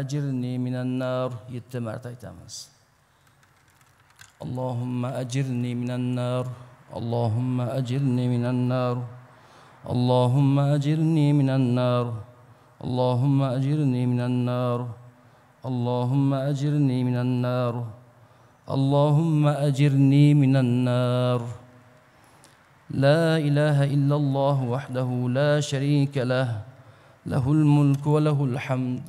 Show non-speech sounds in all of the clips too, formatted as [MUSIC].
أجرني من النار يتمرتيتمس اللهم أجرني من النار اللهم أجرني من النار اللهم أجرني من النار اللهم أجرني من النار اللهم أجرني من النار اللهم أجرني من النار لا إله إلا الله وحده لا شريك له له الملك وله الحمد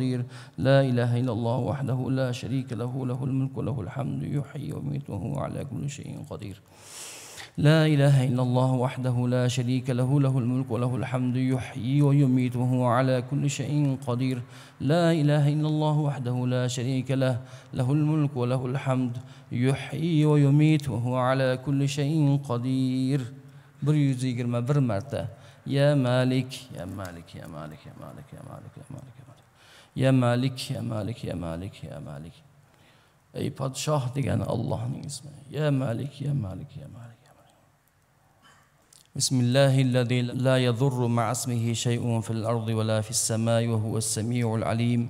قدير لا إله إلا الله وحده لا شريك له له الملك وله الحمد يحيي ويميت وهو على كل شيء قدير لا إله إلا الله وحده لا شريك له له الملك وله الحمد يحيي ويميت وهو على كل شيء قدير لا إله إلا الله وحده لا شريك له له الملك وله الحمد يحيي ويميت وهو على كل شيء قدير bir يا مالك يا مالك يا مالك يا مالك يا مالك, يا مالك, يا مالك, يا مالك يا مالك يا مالك يا مالك يا مالك Ey padişah degen Allah'ın ismi. Ya Malik, Ya Malik, Ya Malik. بسم الله الذي لا يضر مع اسمه شيء في الأرض ولا في السماء وهو السميع العليم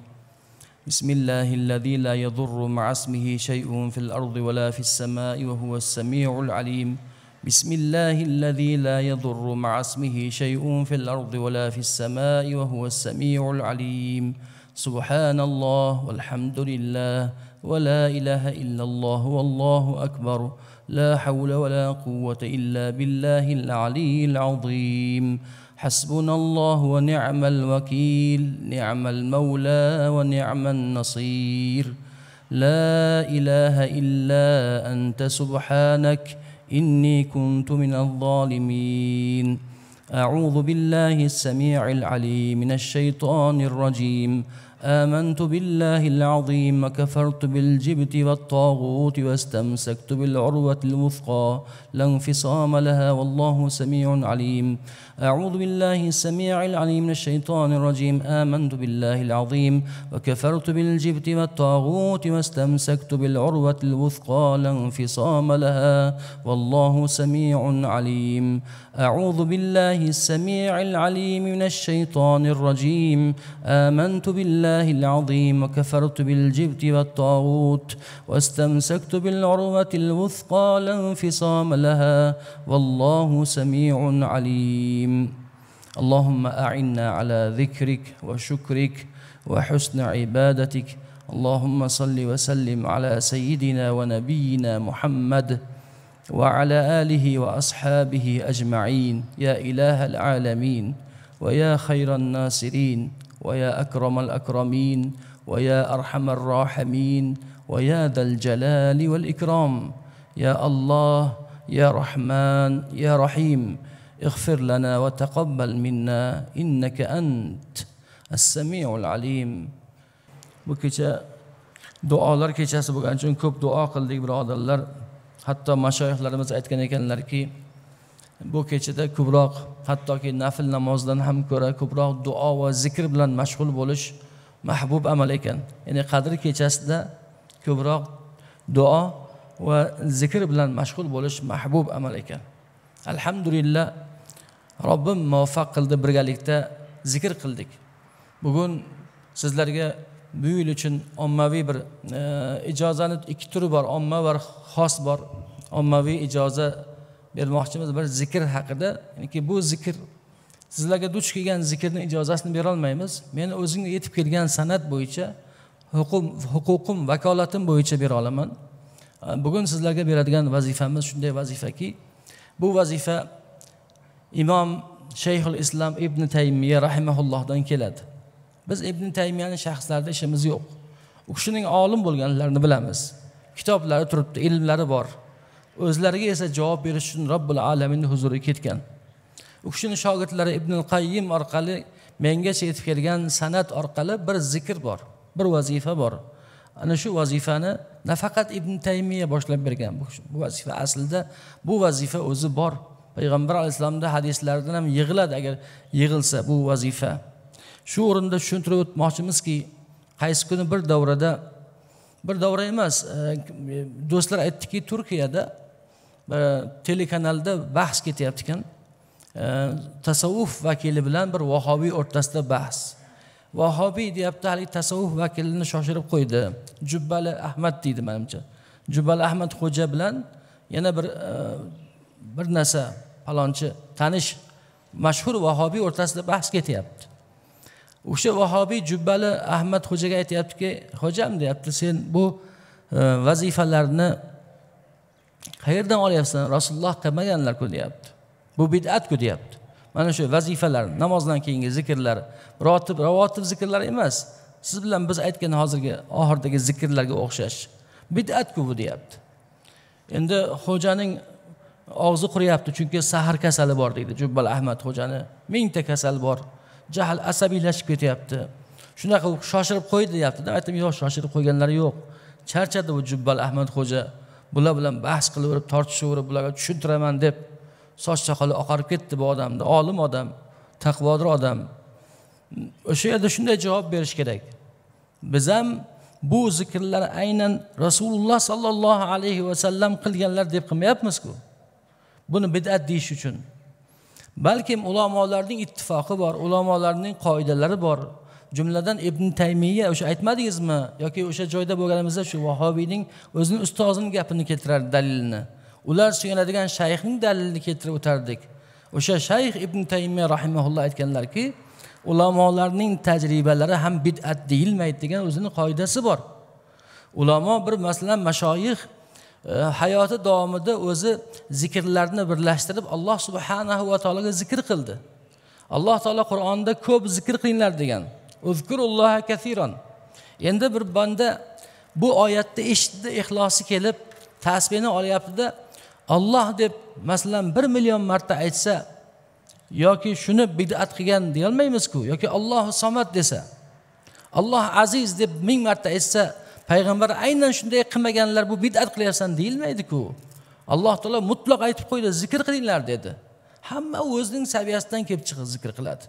بسم الله الذي لا يضر مع اسمه شيء في الأرض ولا في السماء وهو السميع العليم بسم الله الذي لا يضر مع اسمه شيء في الأرض ولا في السماء وهو السميع العليم سبحان الله والحمد لله ولا إله إلا الله والله أكبر لا حول ولا قوة إلا بالله العلي العظيم حسبنا الله ونعم الوكيل نعم المولى ونعم النصير لا إله إلا أنت سبحانك إني كنت من الظالمين أعوذ بالله السميع العليم من الشيطان الرجيم آمنت بالله العظيم وكفرت بالجبت والطاغوت واستمسكت بالعروة الوثقى لا انفصام لها والله سميع عليم أعوذ بالله السميع العليم من الشيطان الرجيم آمنت بالله العظيم وكفرت بالجبت والطاغوت واستمسكت بالعروة الوثقى لا انفصام لها والله سميع عليم أعوذ بالله السميع العليم من الشيطان الرجيم آمنت بالله العظيم وكفرت بالجبت والطاغوت واستمسكت بالعروة الوثقى لا انفصام لها والله سميع عليم اللهم أعنا على ذكرك وشكرك وحسن عبادتك اللهم صل وسلم على سيدنا ونبينا محمد وعلى آله وأصحابه أجمعين يا إله العالمين ويا خير الناصرين ويا أكرم الأكرمين ويا أرحم الراحمين ويا ذا الجلال والإكرام يا الله يا رحمن يا رحيم اغفر لنا وتقبل منا إنك أنت السميع العليم Bu kecha duolar kechasi bo'lgani uchun دعاء duo برادر hatto mashoyihlarimiz aytgan ekanlarki bu kechada ko'proq hattoki nafl namozdan ham ko'ra ko'proq duo va zikr bilan mashg'ul bo'lish mahbub amal ekan ya'ni qadr kechasida ko'proq duo va zikr bilan mashg'ul bo'lish mahbub amal ekan alhamdulillah robbim muvaffaq qildi birgalikda zikr qildik bugun sizlarga bu yil uchun ommaviy bir e, ijozani ikki turi bor omma va xos bor ommaviy ijoza bermoqchimiz bir zikr haqida ya'niki bu zikr sizlarga duch kelgan zikrni ijozasini berolmaymiz meni o'zimga yetib kelgan san'at bo'yicha huquqim huquqim vakolatim bo'yicha bera olaman e, bugun sizlarga beradigan vazifamiz shunday vazifaki bu vazifa imom shayxul islom ibn taymiya rahimaullohdan keladi biz ibn taymiyani shaxslarida ishimiz yo'q u kishining olim bo'lganlarini bilamiz kitoblari turibdi ilmlari bor o'zlariga esa javob berish uchun robbil alaminni huzuriga ketgan u kishini shogirdlari ibn qayyim orqali mengacha yetib kelgan san'at orqali bir zikr bor bir vazifa bor ana shu vazifani nafaqat ibn taymiya boshlab bergan bu vazifa aslida bu vazifa o'zi bor payg'ambar alayhissalomni hadislaridan ham yig'iladi agar yig'ilsa bu vazifa shu o'rinda tushuntirib o'tmoqchimizki qaysi kuni bir davrada bir davra emas e, do'stlar aytdiki turkiyada e, telekanalda bahs ketyapti ekan e, tasavvuf vakili bilan bir vahobiy o'rtasida bahs vahobiy deyapti haligi tasavvuf vakilini shoshirib qo'ydi jubbali ahmad deydi manimcha jubbali ahmad xo'ja bilan yana bir bir narsa palonchi tanish mashhur vahobiy o'rtasida bahs ketyapti o'sha vahobiy jubbali ahmad xo'jaga aytyaptiki xo'jam deyapti sen bu e, vazifalarni qayerdan olyapsan rasululloh qilmaganlarku deyapti bu bid'atku deyapti mana shu vazifalar namozdan keyingi zikrlar rotib ravotib zikrlar emas siz bilan biz aytgan hozirgi oxiridagi zikrlarga o'xshash bid'atku bu deyapti endi xo'janing og'zi quriyapti chunki sahar kasali bor deydi jubbal ahmad xo'jani mingta kasal bor jahl asabiylashib ketyapti shunaqa shoshirib qo'y deyaptida aytdim yo'q shoshirib qo'yganlari yo'q charchadi u jubbal ahmadxo'ja bular bilan bahs qilaverib tortishaverib bularga tushuntiraman deb soch soqoli oqarib ketdi bu odamni olim odam taqvodor odam o'sha yerda shunday javob berish kerak biz ham bu zikrlar aynan rasululloh sollallohu alayhi vasallam qilganlar deb qilmayapmizku buni bid'at deyish uchun balkim ulamolarning ittifoqi bor ulamolarning qoidalari bor jumladan ibn taymiya o'sha aytmadingizmi yoki o'sha joyda bo'lganimizda shu vahobiyning o'zini ustozini gapini keltirardi dalilni ular suyanadigan shayxning dalilini keltirib o'tardik o'sha shayx ibn taymiya rahimaulloh aytganlarki ulamolarning tajribalari ham bid'at deyilmaydi degan o'zini qoidasi bor ulamo bir masalan mashoyih Э, hayoti davomida o'zi zikrlarni birlashtirib alloh subhanahu va taologa zikr qildi alloh taolo qur'onda ko'p zikr qilinglar degan uzkurulloha endi bir banda bu oyatni eshitdi ixlosi kelib tasbehni olyaptida olloh deb masalan bir million marta aytsa yoki shuni bidat qilgan deyolmaymizku yoki ollohu samad desa olloh aziz deb ming marta aytsa payg'ambar aynan shunday qilmaganlar bu bid'at qilyapsan deyilmaydiku alloh taolo mutlaq aytib qo'ydi zikr qilinglar dedi hamma o'zining saviyasidan kelib chiqib zikr qiladi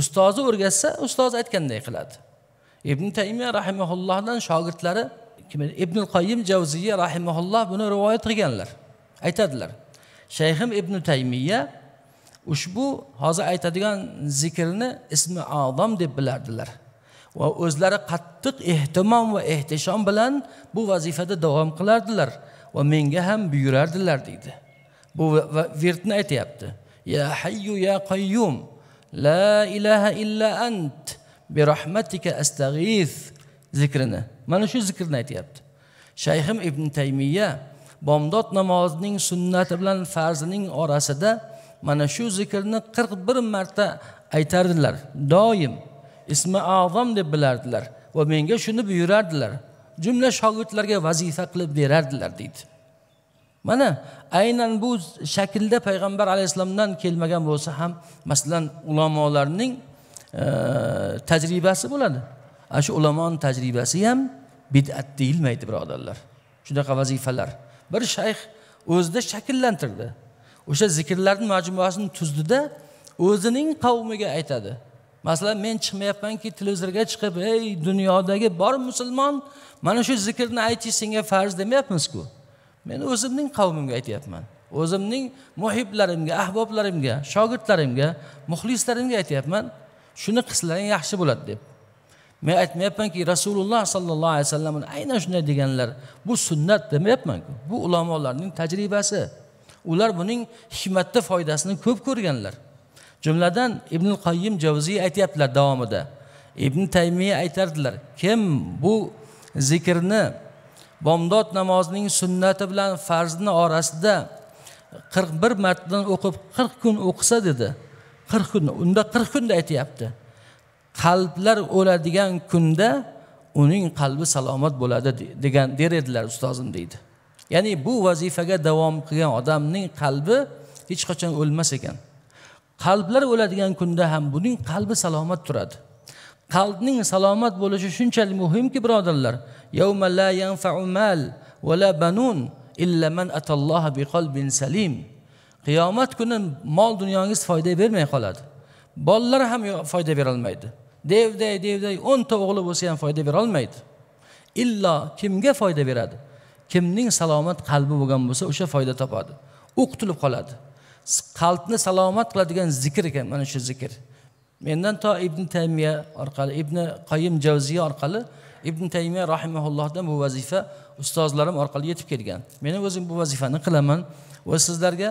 ustozi o'rgatsa ustozi aytganday qiladi ibn taymiya rahimaullohdan shogirdlari kim ibn qoyim javziya rahimaulloh buni rivoyat qilganlar aytadilar shayxim ibn taymiya ushbu hozir aytadigan zikrni ismi odam deb bilardilar va o'zlari qattiq ehtimom va ehtishom bilan bu vazifada davom qilardilar va menga ham buyurardilar deydi bu virtni aytyapti ya hayyu ya qayyum la ilaha illa ant bi rahmatika astag'is zikrini mana shu zikrni aytyapti shayxim ibn taymiya bomdod namozining sunnati bilan farzining orasida mana shu zikrni qirq bir marta aytardilar doim ismi azam deb bilardilar va menga shuni buyurardilar jumla shogirdlarga vazifa qilib berardilar deydi mana aynan bu shaklda payg'ambar alayhissalomdan kelmagan bo'lsa ham masalan ulamolarning e, tajribasi bo'ladi ana shu ulamoni tajribasi ham bid'at deyilmaydi birodarlar shunaqa vazifalar bir shayx o'zida shakllantirdi o'sha zikrlarni majmuasini tuzdida o'zining qavmiga aytadi masalan men chiqmayapmanki televizorga chiqib ey dunyodagi bor musulmon mana shu zikrni aytish senga farz demayapmizku men o'zimning qavmimga aytyapman o'zimning muhiblarimga ahboblarimga shogirdlarimga muxlislarimga aytyapman shuni qilsalaring yaxshi bo'ladi deb men aytmayapmanki rasululloh sollallohu alayhi vasallam aynan shunday deganlar bu sunnat demayapmanku bu ulamolarning tajribasi ular buning hikmatda foydasini ko'p ko'rganlar jumladan ibn qoyyim javziy aytyaptilar davomida ibn taymiya aytardilar kim bu zikrni bomdod namozining sunnati bilan farzni orasida qirq bir martadan o'qib qirq kun o'qisa dedi qirq kun unda qirq kunda aytyapti qalblar o'ladigan kunda uning qalbi salomat bo'ladi degan der edilar ustozim deydi ya'ni bu vazifaga davom qilgan odamning qalbi hech qachon o'lmas ekan qalblar o'ladigan kunda ham buning qalbi salomat turadi qalbning salomat bo'lishi shunchalik muhimki birodarlar la yanfau mal la banun illa man salim qiyomat kuni mol dunyongiz foyda bermay qoladi bolalar ham foyda berolmaydi devday devday o'nta o'g'li bo'lsa ham foyda berolmaydi illo kimga foyda beradi kimning salomat qalbi bo'lgan bo'lsa o'sha foyda topadi u qutulib qoladi qalbni salomat qiladigan zikr ekan mana shu zikr mendan to ibn taymiya orqali ibn qoyim javziy orqali ibn taymiya rahimaullohdan bu vazifa ustozlarim orqali yetib kelgan men o'zim bu vazifani qilaman va sizlarga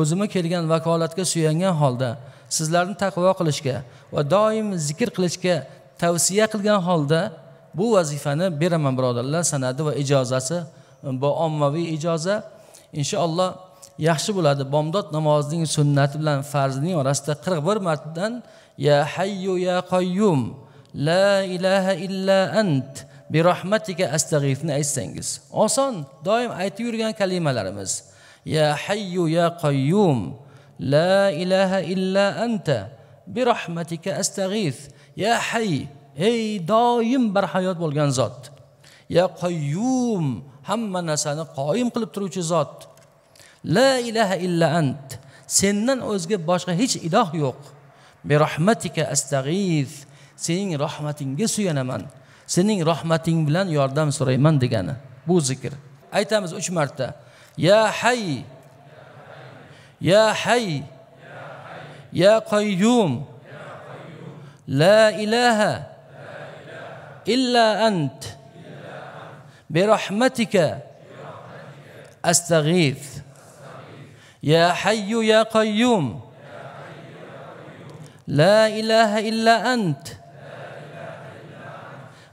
o'zimni kelgan vakolatga suyangan holda sizlarni taqvo qilishga va doim zikr qilishga tavsiya qilgan holda bu vazifani beraman birodarlar sanadi va ijozasi bu ommaviy ijoza inshaalloh yaxshi bo'ladi bomdod namozining sunnati bilan farzining orasida qirq bir martadan ya hayyu ya qayyum la ilaha illa ant birohmatika astag'ifni aytsangiz oson doim aytib yurgan kalimalarimiz ya hayyu ya qayyum la ilaha illa anta birohmatika astag'if ya hay ey doim barhayot bo'lgan zot ya qayyum hamma narsani qoyim qilib turuvchi zot La ilahe illa ent. Senden özge başka hiç ilah yok. Bi rahmetike estağiz. Senin rahmetinge suyanemen. Senin rahmetin bilen yardım sorayman degeni. Bu zikir. Aytamiz üç marta. Ya hay. Ya hay. Ya qayyum. La ilahe illa ent. برحمتك استغيث يا حي يا قيوم لا إله إلا أنت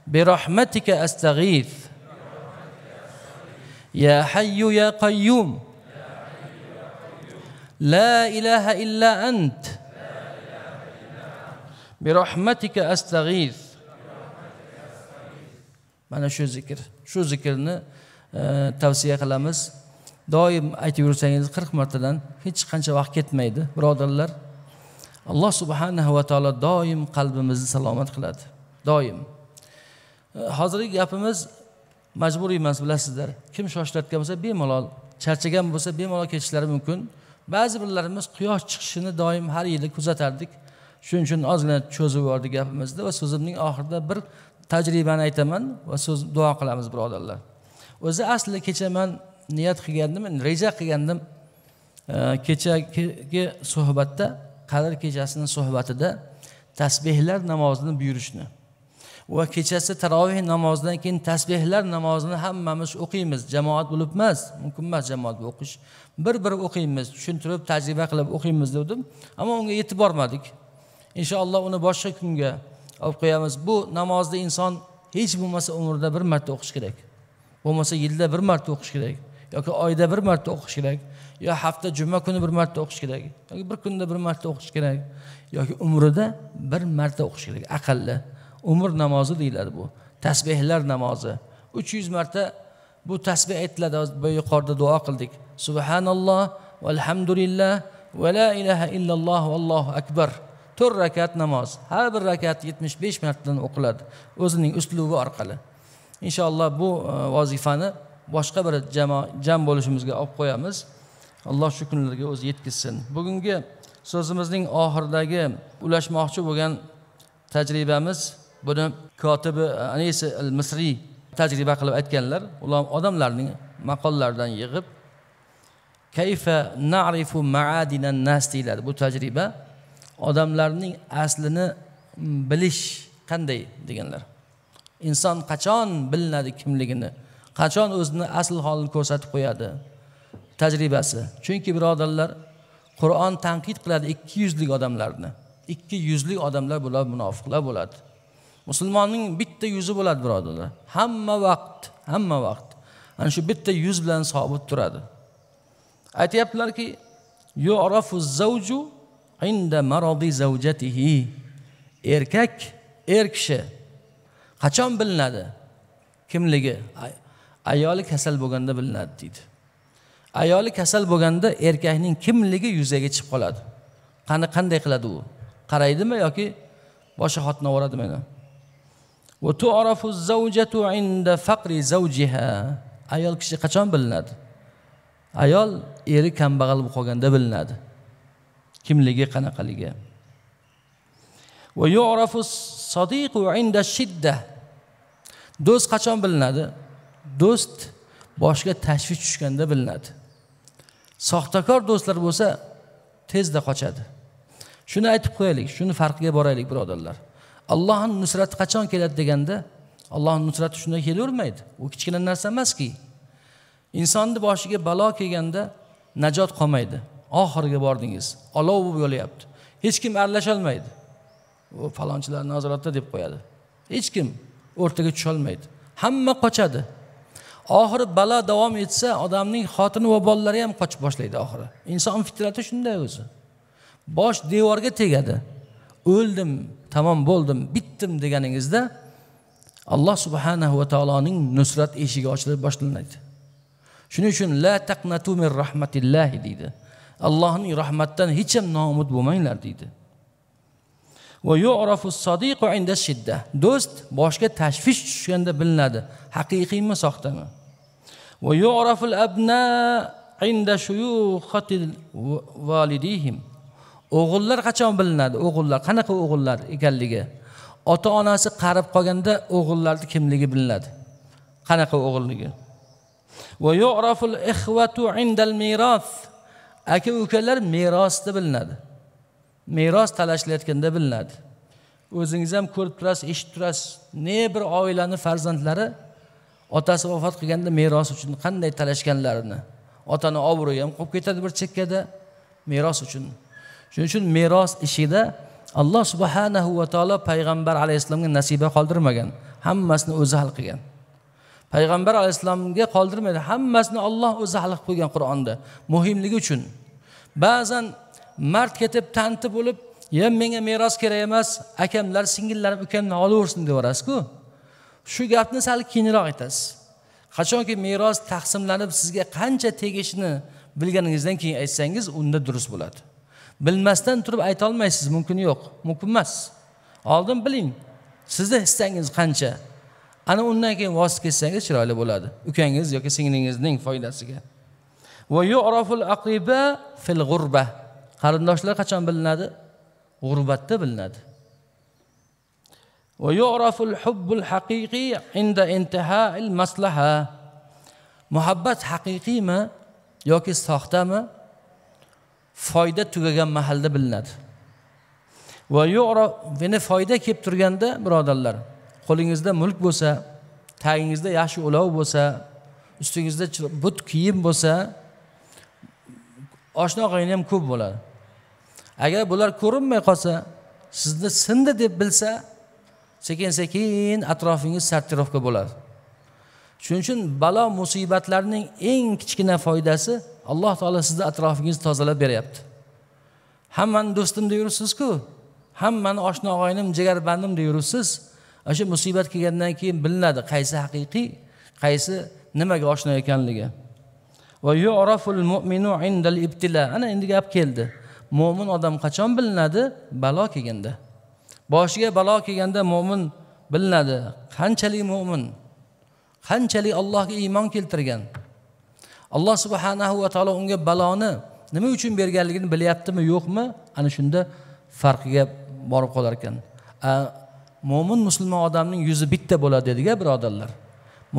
برحمتك أستغيث يا حي يا قيوم لا إله إلا أنت برحمتك أستغيث معنى شو ذكر شو ذكرنا tavsiya آه، qilamiz doim aytib yursangiz qirq martadan hech qancha vaqt ketmaydi birodarlar alloh subhanahu va taolo doim qalbimizni salomat qiladi doim e, hozirgi gapimiz majburiy emas bilasizlar kim shoshilayotgan bo'lsa bemalol charchagan bo'lsa bemalol ketishlari mumkin ba'zi birlarimiz quyosh chiqishini doim har yili kuzatardik shuning uchun ozgina cho'zib yubordik gapimizni va so'zimning oxirida bir tajribani aytaman va so'z duo qilamiz birodarlar o'zi asli kecha man niyat qilgandim reja qilgandim kechagi suhbatda qadr kechasini suhbatida tasbehlar namozini buyurishni va kechasi taroveh namozidan keyin tasbehlar namozini hammamiz o'qiymiz jamoat bo'lib emas mumkin emas jamoat bo'lib o'qish bir bir o'qiymiz tushuntirib tajriba qilib o'qiymiz dedim ammo unga yetib bormadik inshaalloh uni boshqa kunga olib qo'yamiz bu namozni inson hech bo'lmasa umrida bir marta o'qish kerak bo'lmasa yilda bir marta o'qish kerak yoki oyda bir marta o'qish kerak yo hafta juma kuni bir marta o'qish kerak yoki bir kunda bir marta o'qish kerak yoki umrida bir marta o'qish kerak aqalli umr namozi deyiladi bu tasbehlar namozi uch yuz marta bu tasbeh aytiladi yuqorida duo qildik subhanalloh valhamdulillah va la ilaha illalloh vallohu akbar to'rt rakat namoz har bir rakat yetmish besh martadan o'qiladi o'zining uslubi orqali inshaalloh bu e, vazifani boshqa bir jam bo'lishimizga olib qo'yamiz alloh shu kunlarga o'zi yetkazsin bugungi so'zimizning oxiridagi ulashmoqchi bo'lgan tajribamiz buni kotibi anisi al misriy tajriba qilib aytganlar ular odamlarning maqollaridan yig'ib kayfa narifu maadinan nas deyiladi bu tajriba odamlarning aslini bilish qanday deganlar inson qachon bilinadi kimligini qachon o'zini asl holini ko'rsatib qo'yadi tajribasi chunki birodarlar qur'on tanqid qiladi ikki yuzlik odamlarni ikki yuzlik odamlar bular munofiqlar bo'ladi musulmonning bitta yuzi bo'ladi birodarlar hamma vaqt hamma vaqt ana yani shu bitta yuz bilan sobit turadi aytyaptilarki inda erkak er kishi qachon bilinadi kimligi ayoli kasal bo'lganda bilinadi deydi ayoli kasal bo'lganda erkakning kimligi yuzaga chiqib qoladi qani qanday qiladi u qaraydimi yoki boshi xotini ovoradimi ayol kishi qachon bilinadi ayol eri kambag'al bo'lib qolganda bilinadi kimligi qanaqaligi do'st qachon bilinadi do'st boshga tashvish tushganda bilinadi soxtakor do'stlar bo'lsa tezda qochadi shuni aytib qo'yaylik shuni farqiga boraylik birodarlar allohni nusrati qachon keladi deganda allohni nusrati shunday kelavermaydi u kichkina narsa emaski insonni boshiga balo kelganda najot qolmaydi oxiriga bordingiz olov bo'lib yolyapti hech kim aralasholmaydi u falonchilar nazoratda deb qo'yadi hech kim o'rtaga tusholmaydi hamma qochadi oxiri balo davom etsa odamning xotini va bolalari ham qochib boshlaydi oxiri inson fitrati shunday o'zi bosh devorga tegadi o'ldim tamom bo'ldim bitdim deganingizda alloh subhanahu va taoloning nusrat eshigi ochilib boshlanadi shuning uchun la taqnatu min rahmatillahi deydi allohning rahmatidan hech ham noumid bo'lmanglar deydi do'st boshga tashvish tushganda bilinadi haqiqiymi soxtami o'g'illar qachon bilinadi o'g'illar qanaqa o'g'illar ekanligi ota onasi qarib qolganda o'g'illarni kimligi bilinadi qanaqa o'g'illigi aka ukalar merosda bilinadi meros talashlayotganda bilinadi o'zingiz ham ko'rib turasiz eshitib turasiz ne bir oilani farzandlari otasi vafot qilganda meros uchun qanday talashganlarini otani obro'yi ham qolib ketadi bir chekkada meros uchun shuning uchun meros ishida alloh subhanahu va taolo payg'ambar alayhissalomga nasiba qoldirmagan hammasini o'zi hal qilgan payg'ambar alayhissalomga qoldirmaydi hammasini olloh o'zi hal qilib qo'ygan qur'onda muhimligi uchun ba'zan mard ketib tanti bo'lib ye menga meros kerak emas akamlar singillarim ukamni olaversin deyaverasizku shu gapni sal keyinroq aytasiz qachonki meros taqsimlanib sizga qancha tegishini bilganingizdan keyin aytsangiz unda durust bo'ladi bilmasdan turib aytolmaysiz mumkin yo'q mumkin emas oldin biling sizni hissangiz qancha ana undan keyin voz kechsangiz chiroyli bo'ladi ukangiz yoki singlingizning foydasiga yuroful aqiba fil qarindoshlar qachon bilinadi g'urbatda bilinadi ويعرف الحب الحقيقي عند انتهاء المصلحة muhabbat haqiqiymi yoki soxtami foyda tugagan mahalda bilinadi va yu'raf yana foyda kelib turganda birodarlar qo'lingizda mulk bo'lsa tagingizda yaxshi ulov bo'lsa ustingizda but kiyim bo'lsa oshna ham ko'p bo'ladi agar bular ko'rinmay qolsa sizni sindi deb bilsa sekin sekin atrofingiz sortirovka bo'ladi shuning uchun balo musibatlarning eng kichkina foydasi alloh taolo sizni atrofingizni tozalab beryapti hammani do'stim deb yuribsizku hammani oshna og'aynim jigarbandim deb yuribsiz ana shu musibat kelgandan keyin bilinadi qaysi haqiqiy qaysi nimaga oshno ekanligi ana endi gap keldi mo'min odam qachon bilinadi balo kelganda boshiga balo kelganda mo'min bilinadi qanchalik mo'min qanchalik allohga iymon keltirgan alloh subhanahu va taolo unga baloni nima uchun berganligini bilyaptimi yo'qmi ana shunda farqiga borib qolar ekan mo'min musulmon odamning yuzi bitta bo'ladi dediga birodarlar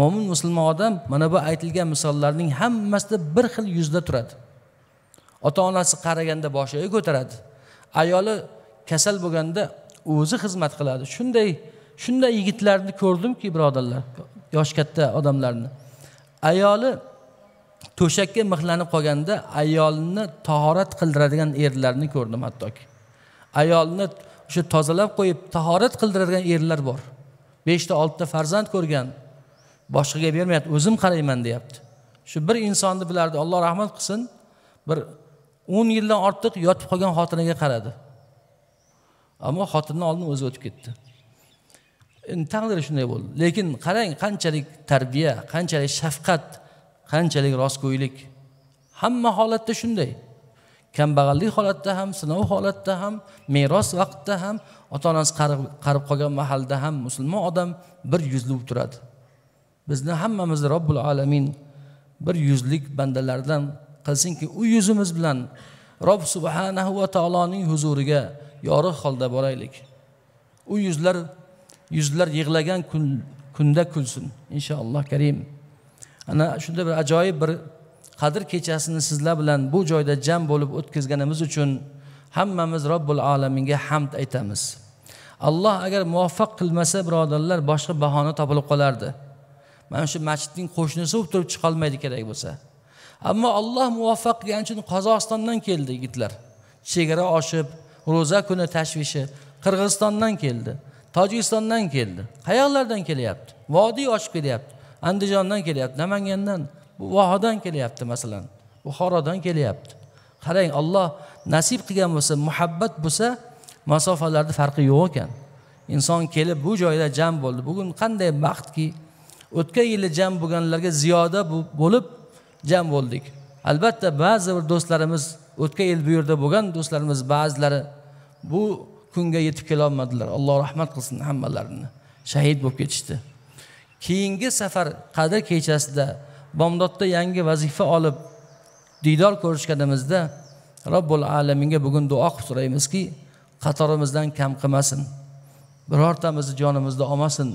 mo'min musulmon odam mana bu aytilgan misollarning hammasida bir xil yuzda turadi ota onasi qaraganda boshiga ko'taradi ayoli kasal bo'lganda o'zi xizmat qiladi shunday shunday yigitlarni ko'rdimki birodarlar yoshi katta odamlarni ayoli to'shakka mixlanib qolganda ayolni tahorat qildiradigan erlarni ko'rdim hattoki ayolni o'sha tozalab qo'yib tahorat qildiradigan erlar bor beshta oltita farzand ko'rgan boshqaga bermayapti o'zim qarayman deyapti shu bir insonni bilardi alloh rahmat qilsin bir o'n yildan ortiq yotib qolgan xotiniga qaradi ammo xotinni oldin o'zi o'tib ketdi endi taqdiri shunday bo'ldi lekin qarang qanchalik tarbiya qanchalik shafqat qanchalik rostgo'ylik hamma holatda shunday kambag'allik holatda ham sinov holatda ham meros vaqtida ham ota onasi qarib qolgan mahalda ham musulmon odam bir yuzli turadi bizni hammamizni robbil alamin bir yuzlik bandalardan qilsinki u yuzimiz bilan rob subhanahu va taoloning huzuriga yorug' holda boraylik u yuzlar yuzlar yig'lagan kun kunda kulsin inshaalloh karim ana shunday bir ajoyib bir qadr kechasini sizlar bilan bu joyda jam bo'lib o'tkazganimiz uchun hammamiz robbil alaminga hamd aytamiz alloh agar muvaffaq qilmasa birodarlar boshqa bahona topilib qolardi mana shu masjidning qo'shnisi bo'lib turib chiqolmaydi kerak bo'lsa ammo alloh muvaffaq qilgani uchun qozog'istondan keldi yigitlar chegara oshib ro'za kuni tashvishi qirg'izistondan keldi tojikistondan keldi qayoqlardan kelyapti vodiy ochib kelyapti andijondan kelyapti namangandan vohadan kelyapti masalan buxorodan kelyapti qarang olloh nasib qilgan bo'lsa muhabbat bo'lsa masofalarni farqi yo'q ekan inson kelib bu joyda jam bo'ldi bugun qanday baxtki o'tgan yili jam bo'lganlarga ziyoda bo'lib jam bo'ldik albatta ba'zi bir do'stlarimiz o'tgan yil bu yerda bo'lgan do'stlarimiz ba'zilari bu kunga yetib kelolmadilar alloh rahmat qilsin hammalarini shahid bo'lib ketishdi keyingi safar qadr kechasida bomdodda yangi vazifa olib diydor ko'rishganimizda robbil alaminga bugun duo qilib so'raymizki qatorimizdan kam qilmasin birortamizni jonimizni olmasin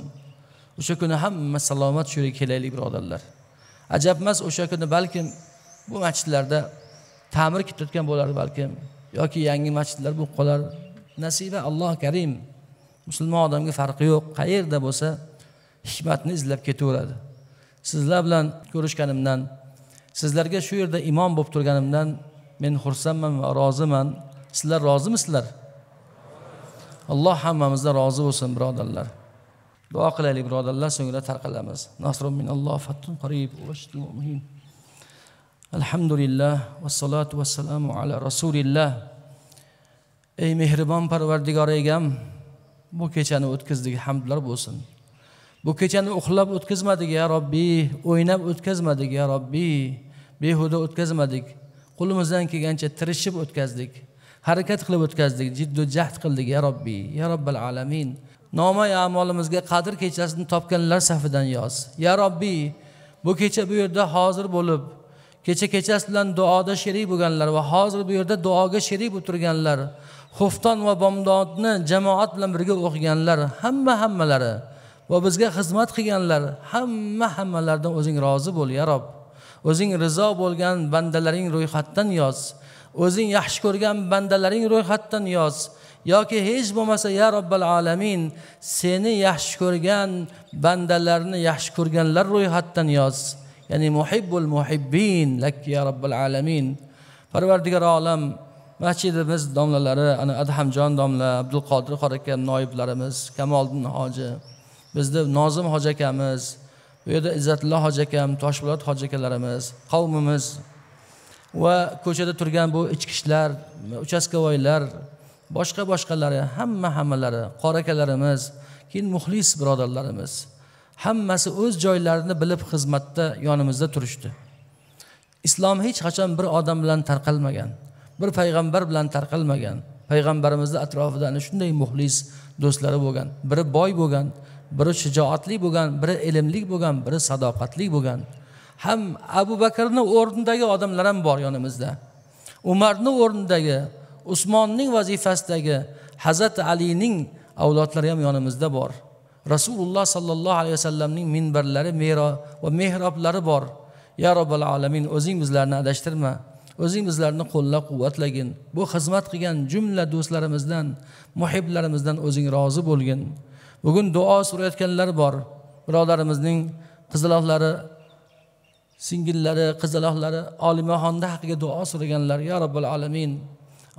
o'sha kuni hamma salomat shu yerga kelaylik birodarlar ajabmas o'sha kuni balkim bu masjidlarda ta'mir ketayotgan bo'lardi balkim yoki yangi masjidlar bo'lib qolar nasiba alloh karim musulmon odamga farqi yo'q qayerda bo'lsa hikmatni izlab ketaveradi sizlar bilan ko'rishganimdan sizlarga shu yerda imom bo'lib turganimdan men xursandman va roziman sizlar rozimisizlar alloh hammamizdan rozi bo'lsin birodarlar duo qilaylik birodarlar so'ngra tarqalamiz nasrun min alloh fattun qarib alhamdulillah vassalotu vassalamu ala rasulillah ey mehribon parvardigor egam bu kechani o'tkazdik hamdlar bo'lsin bu kechani uxlab o'tkazmadik ya robbiy o'ynab o'tkazmadik ya robbiy behuda o'tkazmadik qo'limizdan kelgancha tirishib o'tkazdik harakat qilib o'tkazdik jiddu jahd qildik ya robbiy ya robbal alamin nomay amolimizga qadr kechasini topganlar safidan yoz ya robbiy bu kecha bu yerda hozir bo'lib kecha kechasi bilan duoda sherik bo'lganlar va hozir bu yerda duoga sherik bo'lib turganlar xufton va bomdodni jamoat bilan birga o'qiganlar hamma hammalari va bizga xizmat qilganlar hamma hammalardan o'zing rozi bo'l ya rob o'zing rizo bo'lgan bandalaring ro'yxatdan yoz o'zing yaxshi ko'rgan bandalaring ro'yxatdan yoz yoki hech bo'lmasa ya robbal alamin seni yaxshi ko'rgan bandalarni yaxshi ko'rganlar ro'yxatdan yoz ya'ni muhibbul muhibbin lak ya robbil alamin parvardigor olam masjidimiz domlalari ana adhamjon domla abdul qodir qori aka noiblarimiz kamoliddin hoji bizni nozim hoji akamiz bu yerda izzatilla hoji akam toshpo'lat hoji akalarimiz qavmimiz va ko'chada turgan bu ichkishlar uchastkavoylar uchastkovoylar boshqa boshqalari hamma hammalari qori akalarimiz keyin muxlis birodarlarimiz hammasi o'z joylarini bilib xizmatda yonimizda turishdi islom hech qachon bir odam bilan tarqalmagan bir payg'ambar bilan tarqalmagan payg'ambarimizni atrofida ana shunday muxlis do'stlari bo'lgan biri boy bo'lgan biri shijoatli bo'lgan biri ilmli bo'lgan biri sadoqatli bo'lgan ham abu bakrni o'rnidagi odamlar ham bor yonimizda umarni o'rnidagi usmonning vazifasidagi hazrati alining avlodlari ham yonimizda bor rasululloh sollallohu alayhi vasallamning minbarlari mero va mehroblari bor ya robbil alamin o'zing bizlarni adashtirma o'zing bizlarni qo'llab quvvatlagin bu xizmat qilgan jumla do'stlarimizdan muhiblarimizdan o'zing rozi bo'lgin bugun duo so'rayotganlar bor birodarimizning qizaloqlari singillari qizaloqlari olimaxonni haqiga duo so'raganlar ya robbil alamin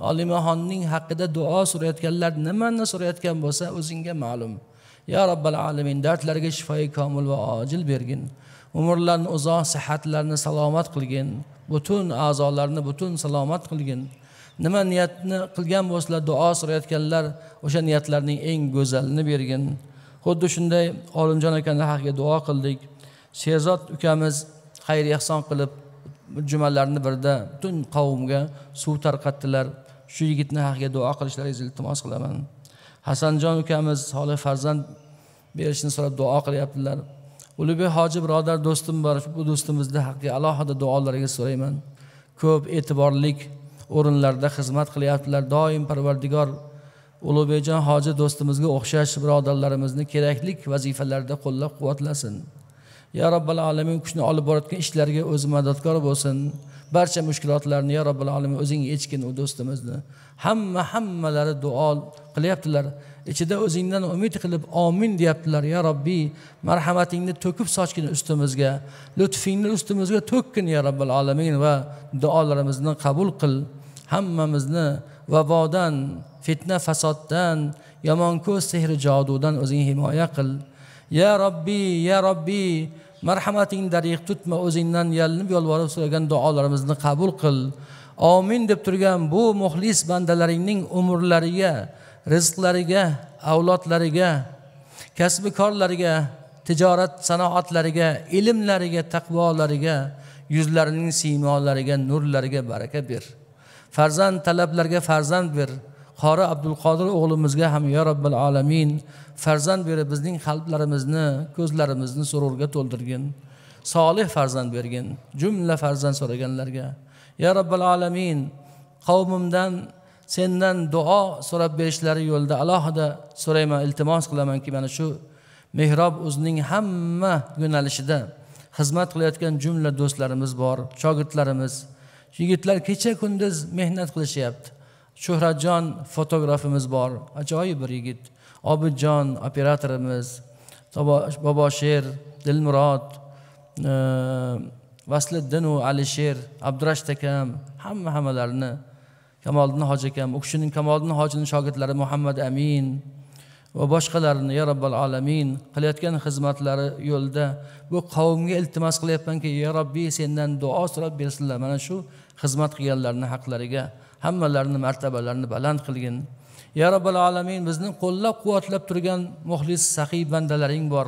olimaxonning haqida duo so'rayotganlar nimani so'rayotgan bo'lsa o'zingga ma'lum ya robbil alamin dardlarga shifoyi komil va ojil bergin umrlarini uzoq sihatlarini salomat qilgin butun a'zolarini butun salomat qilgin nima niyatni qilgan bo'lsalar duo so'rayotganlar o'sha niyatlarning eng go'zalini bergin xuddi shunday olimjon akani haqiga duo qildik sherzod ukamiz xayr ehson qilib jumalarni birida butun qavmga suv tarqatdilar shu yigitni haqiga duo qilishlaringizni iltimos qilaman hasanjon ukamiz solih farzand berishini so'rab duo qilyaptilar ulug'bek hoji birodar do'stim bor bu do'stimizni haqqiga alohida duolariga so'rayman ko'p e'tiborlik o'rinlarda xizmat qilyaptilar doim parvardigor ulug'bekjon hoji do'stimizga o'xshash birodarlarimizni kerakli vazifalarda qo'llab quvvatlasin ya robbil alamin kuchni olib borayotgan ishlarga o'zi madadkor bo'lsin barcha mushkulotlarni ya robbil alamin o'zing yechgin u do'stimizni hamma hammalari duo qilyaptilar ichida o'zingdan umid qilib omin deyaptilar ya robbiy marhamatingni to'kib sochgin ustimizga lutfingni ustimizga to'kgin ya robbil alamin va duolarimizni qabul qil hammamizni vabodan fitna fasoddan ko'z sehri jodudan o'zing himoya qil ya robbiy ya robbiy marhamating dariq tutma o'zingdan yalinib yolvorib so'ragan duolarimizni qabul qil omin deb turgan bu muxlis bandalaringning umrlariga rizqlariga avlodlariga kasbi korlariga tijorat sanoatlariga ilmlariga taqvolariga yuzlarining siymolariga nurlariga baraka ber farzand talablarga farzand ber qori abdulqodir o'g'limizga ham yo robbil alamin farzand berib bizning qalblarimizni ko'zlarimizni sururga to'ldirgin solih farzand bergin jumla farzand so'raganlarga yo robbil alamin qavmimdan sendan duo so'rab berishlari yo'lida alohida so'rayman iltimos qilamanki mana shu mehrob o'zining hamma yo'nalishida xizmat qilayotgan jumla do'stlarimiz bor shogirdlarimiz yigitlar kecha kunduz mehnat qilishyapti shuhratjon fotografimiz bor ajoyib bir yigit obidjon operatorimiz bobosher dilmurod e, vasliddinu alisher abdurash akam hamma hammalarini kamoliddin hoji akam u kishining kamoliddin hojini shogirdlari muhammad amin va boshqalarini ya robbal alamin qilayotgan xizmatlari yo'lida bu qavmga iltimos qilyapmanki ya robbiy sendan duo so'rab bersinlar mana shu xizmat qilganlarni haqlariga hammalarini martabalarini baland qilgin ya robbil alamin bizni qo'llab quvvatlab turgan muxlis sahiy bandalaring bor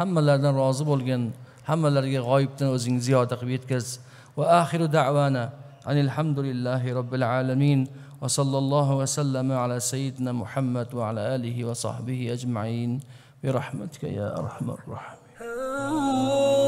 hammalaridan rozi bo'lgin hammalariga g'oyibdan o'zing ziyoda qilib yetkaz va axiru davana anilhamdulillahi robbil alamin va sallallohu vasallama ala sayyidina muhammad va ala alihi va sahbihi ajmain برحمتك ya ارحم rohim [LAUGHS] oh.